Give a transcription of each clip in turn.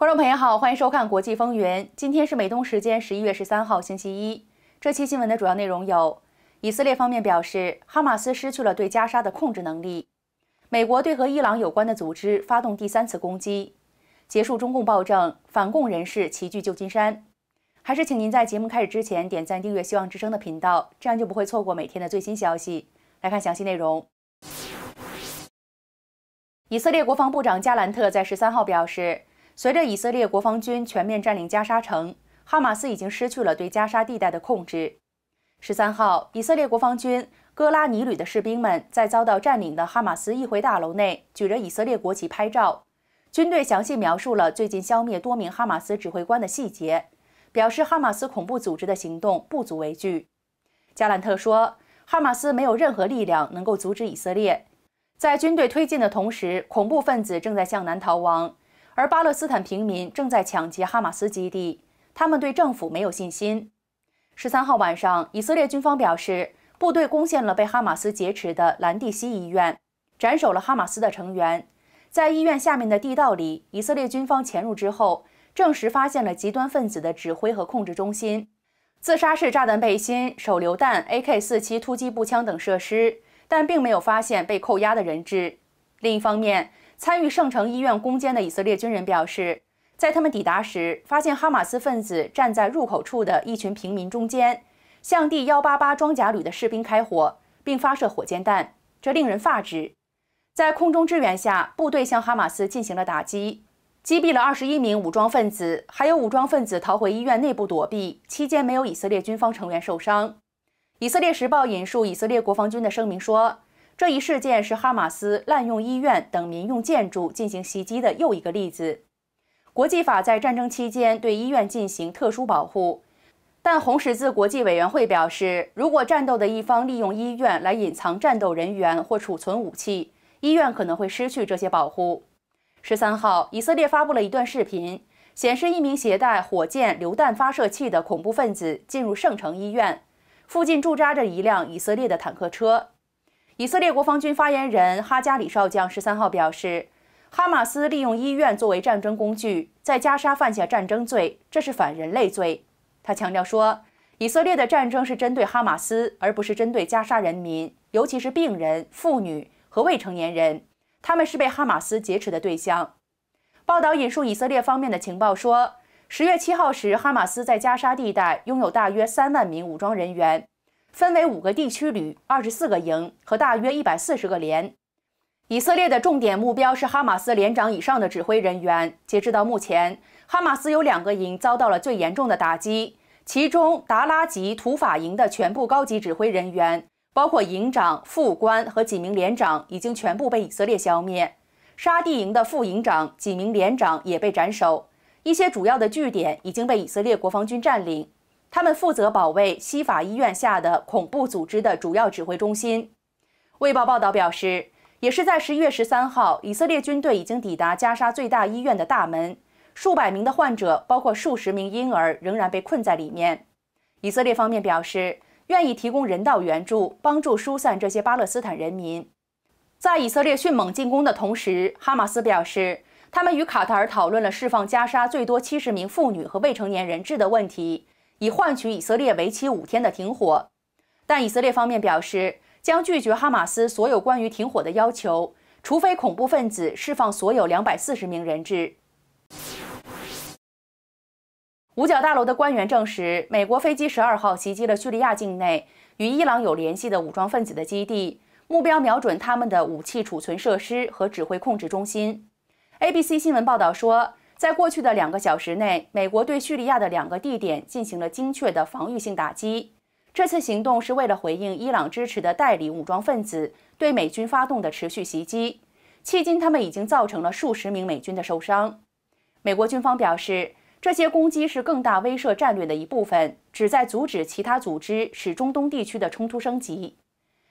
观众朋友好，欢迎收看《国际风云》。今天是美东时间十一月十三号星期一。这期新闻的主要内容有：以色列方面表示，哈马斯失去了对加沙的控制能力；美国对和伊朗有关的组织发动第三次攻击；结束中共暴政，反共人士齐聚旧金山。还是请您在节目开始之前点赞订阅《希望之声》的频道，这样就不会错过每天的最新消息。来看详细内容。以色列国防部长加兰特在十三号表示。随着以色列国防军全面占领加沙城，哈马斯已经失去了对加沙地带的控制。十三号，以色列国防军戈拉尼旅的士兵们在遭到占领的哈马斯议会大楼内举着以色列国旗拍照。军队详细描述了最近消灭多名哈马斯指挥官的细节，表示哈马斯恐怖组织的行动不足为惧。加兰特说：“哈马斯没有任何力量能够阻止以色列。”在军队推进的同时，恐怖分子正在向南逃亡。而巴勒斯坦平民正在抢劫哈马斯基地，他们对政府没有信心。十三号晚上，以色列军方表示，部队攻陷了被哈马斯劫持的兰蒂西医院，斩首了哈马斯的成员。在医院下面的地道里，以色列军方潜入之后，证实发现了极端分子的指挥和控制中心、自杀式炸弹背心、手榴弹、AK-47 突击步枪等设施，但并没有发现被扣押的人质。另一方面，参与圣城医院攻坚的以色列军人表示，在他们抵达时，发现哈马斯分子站在入口处的一群平民中间，向第幺八八装甲旅的士兵开火并发射火箭弹，这令人发指。在空中支援下，部队向哈马斯进行了打击，击毙了二十一名武装分子，还有武装分子逃回医院内部躲避。期间没有以色列军方成员受伤。以色列时报引述以色列国防军的声明说。这一事件是哈马斯滥用医院等民用建筑进行袭击的又一个例子。国际法在战争期间对医院进行特殊保护，但红十字国际委员会表示，如果战斗的一方利用医院来隐藏战斗人员或储存武器，医院可能会失去这些保护。十三号，以色列发布了一段视频，显示一名携带火箭榴弹发射器的恐怖分子进入圣城医院，附近驻扎着一辆以色列的坦克车。以色列国防军发言人哈加里少将十三号表示，哈马斯利用医院作为战争工具，在加沙犯下战争罪，这是反人类罪。他强调说，以色列的战争是针对哈马斯，而不是针对加沙人民，尤其是病人、妇女和未成年人，他们是被哈马斯劫持的对象。报道引述以色列方面的情报说，十月七号时，哈马斯在加沙地带拥有大约三万名武装人员。分为五个地区旅、二十四个营和大约一百四十个连。以色列的重点目标是哈马斯连长以上的指挥人员。截止到目前，哈马斯有两个营遭到了最严重的打击，其中达拉吉土法营的全部高级指挥人员，包括营长、副官和几名连长，已经全部被以色列消灭。沙地营的副营长、几名连长也被斩首。一些主要的据点已经被以色列国防军占领。他们负责保卫西法医院下的恐怖组织的主要指挥中心。卫报报道表示，也是在十一月十三号，以色列军队已经抵达加沙最大医院的大门，数百名的患者，包括数十名婴儿，仍然被困在里面。以色列方面表示，愿意提供人道援助，帮助疏散这些巴勒斯坦人民。在以色列迅猛进攻的同时，哈马斯表示，他们与卡塔尔讨论了释放加沙最多七十名妇女和未成年人质的问题。以换取以色列为期五天的停火，但以色列方面表示将拒绝哈马斯所有关于停火的要求，除非恐怖分子释放所有两百四十名人质。五角大楼的官员证实，美国飞机十二号袭击了叙利亚境内与伊朗有联系的武装分子的基地，目标瞄准他们的武器储存设施和指挥控制中心。ABC 新闻报道说。在过去的两个小时内，美国对叙利亚的两个地点进行了精确的防御性打击。这次行动是为了回应伊朗支持的代理武装分子对美军发动的持续袭击，迄今他们已经造成了数十名美军的受伤。美国军方表示，这些攻击是更大威慑战略的一部分，旨在阻止其他组织使中东地区的冲突升级。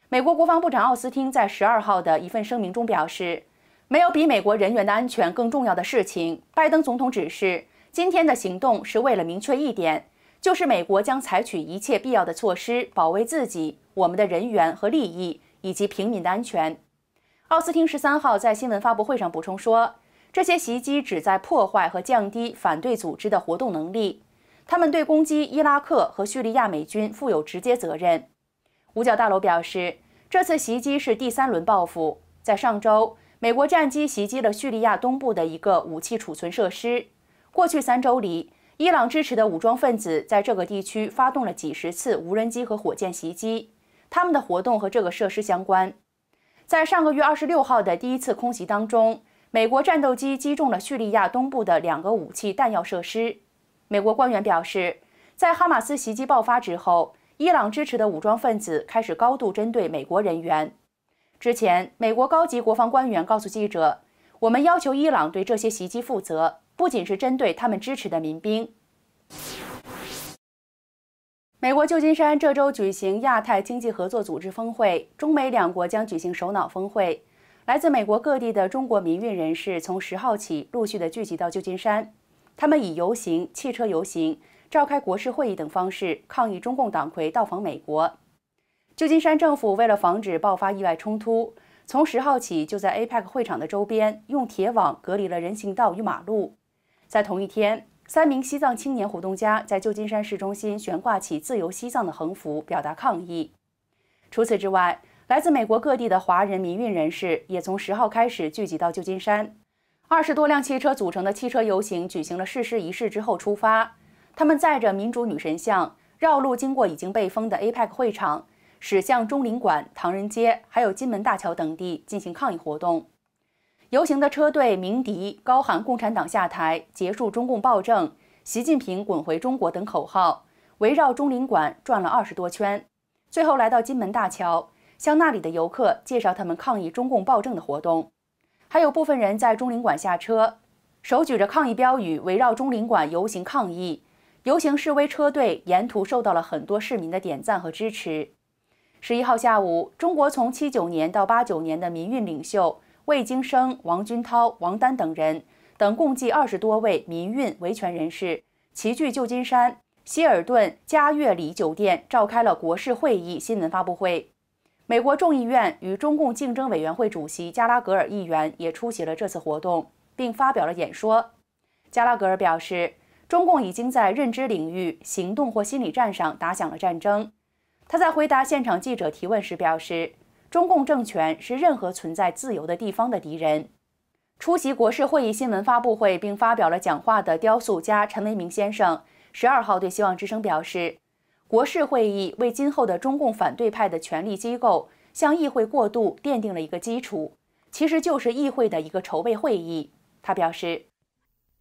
美国国防部长奥斯汀在十二号的一份声明中表示。没有比美国人员的安全更重要的事情。拜登总统指示，今天的行动是为了明确一点，就是美国将采取一切必要的措施保卫自己、我们的人员和利益以及平民的安全。奥斯汀十三号在新闻发布会上补充说，这些袭击旨在破坏和降低反对组织的活动能力，他们对攻击伊拉克和叙利亚美军负有直接责任。五角大楼表示，这次袭击是第三轮报复，在上周。美国战机袭击了叙利亚东部的一个武器储存设施。过去三周里，伊朗支持的武装分子在这个地区发动了几十次无人机和火箭袭击，他们的活动和这个设施相关。在上个月二十六号的第一次空袭当中，美国战斗机击中了叙利亚东部的两个武器弹药设施。美国官员表示，在哈马斯袭击爆发之后，伊朗支持的武装分子开始高度针对美国人员。之前，美国高级国防官员告诉记者：“我们要求伊朗对这些袭击负责，不仅是针对他们支持的民兵。”美国旧金山这周举行亚太经济合作组织峰会，中美两国将举行首脑峰会。来自美国各地的中国民运人士从十号起陆续的聚集到旧金山，他们以游行、汽车游行、召开国事会议等方式抗议中共党魁到访美国。旧金山政府为了防止爆发意外冲突，从十号起就在 APEC 会场的周边用铁网隔离了人行道与马路。在同一天，三名西藏青年活动家在旧金山市中心悬挂起“自由西藏”的横幅，表达抗议。除此之外，来自美国各地的华人民运人士也从十号开始聚集到旧金山。二十多辆汽车组成的汽车游行举行了誓师仪式之后出发，他们载着民主女神像绕路经过已经被封的 APEC 会场。驶向中领馆、唐人街，还有金门大桥等地进行抗议活动。游行的车队鸣笛，高喊“共产党下台，结束中共暴政，习近平滚回中国”等口号，围绕中领馆转了二十多圈，最后来到金门大桥，向那里的游客介绍他们抗议中共暴政的活动。还有部分人在中领馆下车，手举着抗议标语，围绕中领馆游行抗议。游行示威车队沿途受到了很多市民的点赞和支持。十一号下午，中国从七九年到八九年的民运领袖魏京生、王军涛、王丹等人等共计二十多位民运维权人士齐聚旧金山希尔顿嘉悦里酒店，召开了国事会议新闻发布会。美国众议院与中共竞争委员会主席加拉格尔议员也出席了这次活动，并发表了演说。加拉格尔表示，中共已经在认知领域、行动或心理战上打响了战争。他在回答现场记者提问时表示，中共政权是任何存在自由的地方的敌人。出席国事会议新闻发布会并发表了讲话的雕塑家陈为明先生，十二号对《希望之声》表示，国事会议为今后的中共反对派的权力机构向议会过渡奠定了一个基础，其实就是议会的一个筹备会议。他表示。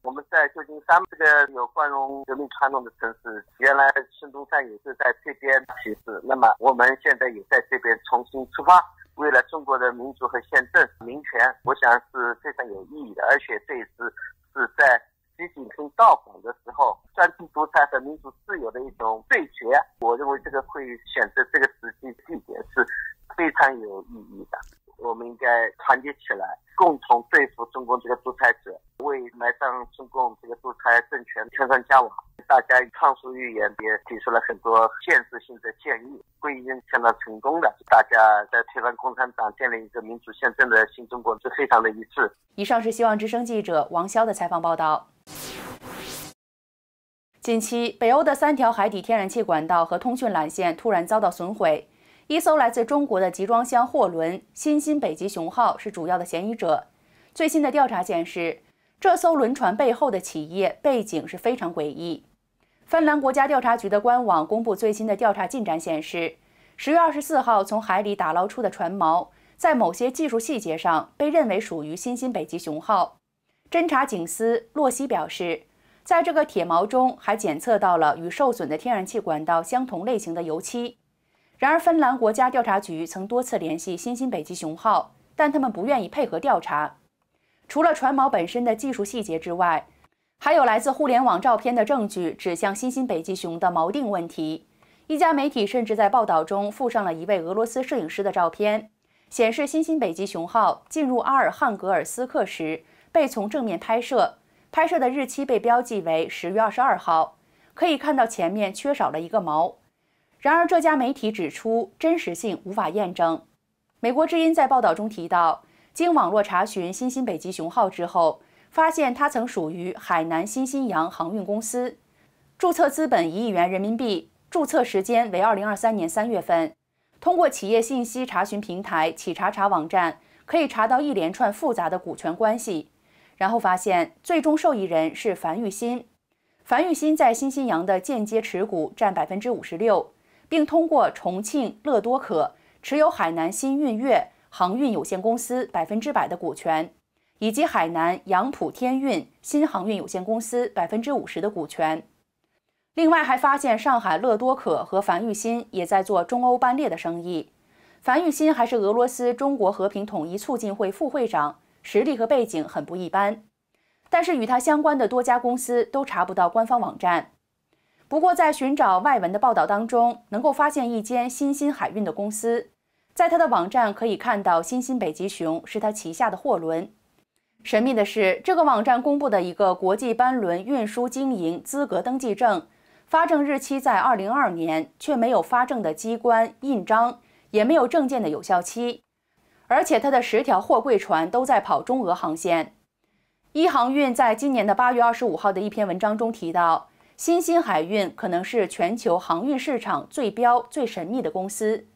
我们在旧金山这个有光荣革命传统的城市，原来孙中山也是在这边起事，那么我们现在也在这边重新出发，为了中国的民族和宪政、民权，我想是非常有意义的。而且这一次是在习近平到访的时候，专制独裁和民主自由的一种对决，我认为这个会选择。上述预言也提出了很多建设性的建议，会议因相当成功的。大家在推翻共产党、建立一个民主宪政的新中国是非常的一致。以上是希望之声记者王潇的采访报道。近期，北欧的三条海底天然气管道和通讯缆线突然遭到损毁，一艘来自中国的集装箱货轮“新新北极熊号”是主要的嫌疑者。最新的调查显示，这艘轮船背后的企业背景是非常诡异。芬兰国家调查局的官网公布最新的调查进展显示，十月二十四号从海里打捞出的船锚，在某些技术细节上被认为属于“新兴北极熊号”。侦查警司洛西表示，在这个铁锚中还检测到了与受损的天然气管道相同类型的油漆。然而，芬兰国家调查局曾多次联系“新兴北极熊号”，但他们不愿意配合调查。除了船锚本身的技术细节之外，还有来自互联网照片的证据指向新兴北极熊的锚定问题。一家媒体甚至在报道中附上了一位俄罗斯摄影师的照片，显示新兴北极熊号进入阿尔汉格尔斯克时被从正面拍摄，拍摄的日期被标记为十月二十二号。可以看到前面缺少了一个锚。然而，这家媒体指出真实性无法验证。美国之音在报道中提到，经网络查询新兴北极熊号之后。发现他曾属于海南新新洋航运公司，注册资本一亿元人民币，注册时间为二零二三年三月份。通过企业信息查询平台企查查网站，可以查到一连串复杂的股权关系，然后发现最终受益人是樊玉新。樊玉新在新新洋的间接持股占百分之五十六，并通过重庆乐多可持有海南新运悦航运有限公司百分之百的股权。以及海南洋浦天运新航运有限公司百分之五十的股权。另外还发现，上海乐多可和樊玉新也在做中欧班列的生意。樊玉新还是俄罗斯中国和平统一促进会副会长，实力和背景很不一般。但是与他相关的多家公司都查不到官方网站。不过在寻找外文的报道当中，能够发现一间新兴海运的公司，在他的网站可以看到新兴北极熊是他旗下的货轮。神秘的是，这个网站公布的一个国际班轮运输经营资格登记证，发证日期在二零二年，却没有发证的机关印章，也没有证件的有效期。而且它的十条货柜船都在跑中俄航线。一航运在今年的八月二十五号的一篇文章中提到，新兴海运可能是全球航运市场最标最神秘的公司，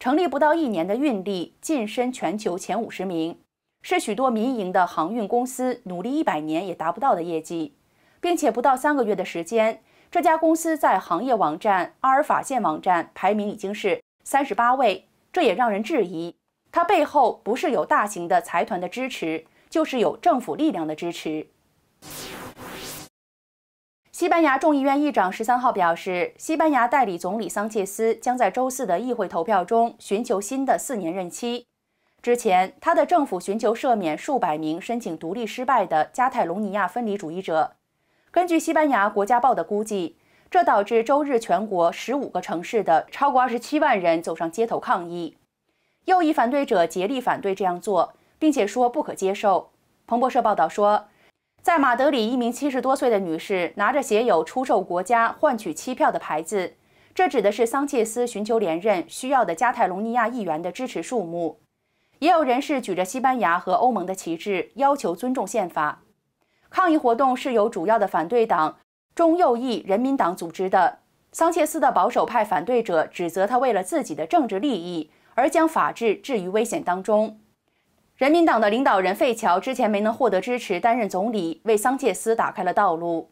成立不到一年的运力晋身全球前五十名。是许多民营的航运公司努力一百年也达不到的业绩，并且不到三个月的时间，这家公司在行业网站阿尔法线网站排名已经是三十八位，这也让人质疑，它背后不是有大型的财团的支持，就是有政府力量的支持。西班牙众议院议长十三号表示，西班牙代理总理桑切斯将在周四的议会投票中寻求新的四年任期。之前，他的政府寻求赦免数百名申请独立失败的加泰隆尼亚分离主义者。根据西班牙国家报的估计，这导致周日全国十五个城市的超过二十七万人走上街头抗议。右翼反对者竭力反对这样做，并且说不可接受。彭博社报道说，在马德里，一名七十多岁的女士拿着写有“出售国家换取弃票”的牌子，这指的是桑切斯寻求连任需要的加泰隆尼亚议员的支持数目。也有人士举着西班牙和欧盟的旗帜，要求尊重宪法。抗议活动是由主要的反对党中右翼人民党组织的。桑切斯的保守派反对者指责他为了自己的政治利益而将法治置于危险当中。人民党的领导人费乔之前没能获得支持担任总理，为桑切斯打开了道路。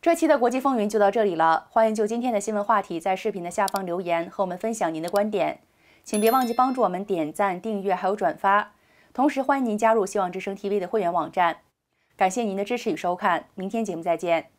这期的国际风云就到这里了，欢迎就今天的新闻话题在视频的下方留言和我们分享您的观点。请别忘记帮助我们点赞、订阅还有转发，同时欢迎您加入希望之声 TV 的会员网站。感谢您的支持与收看，明天节目再见。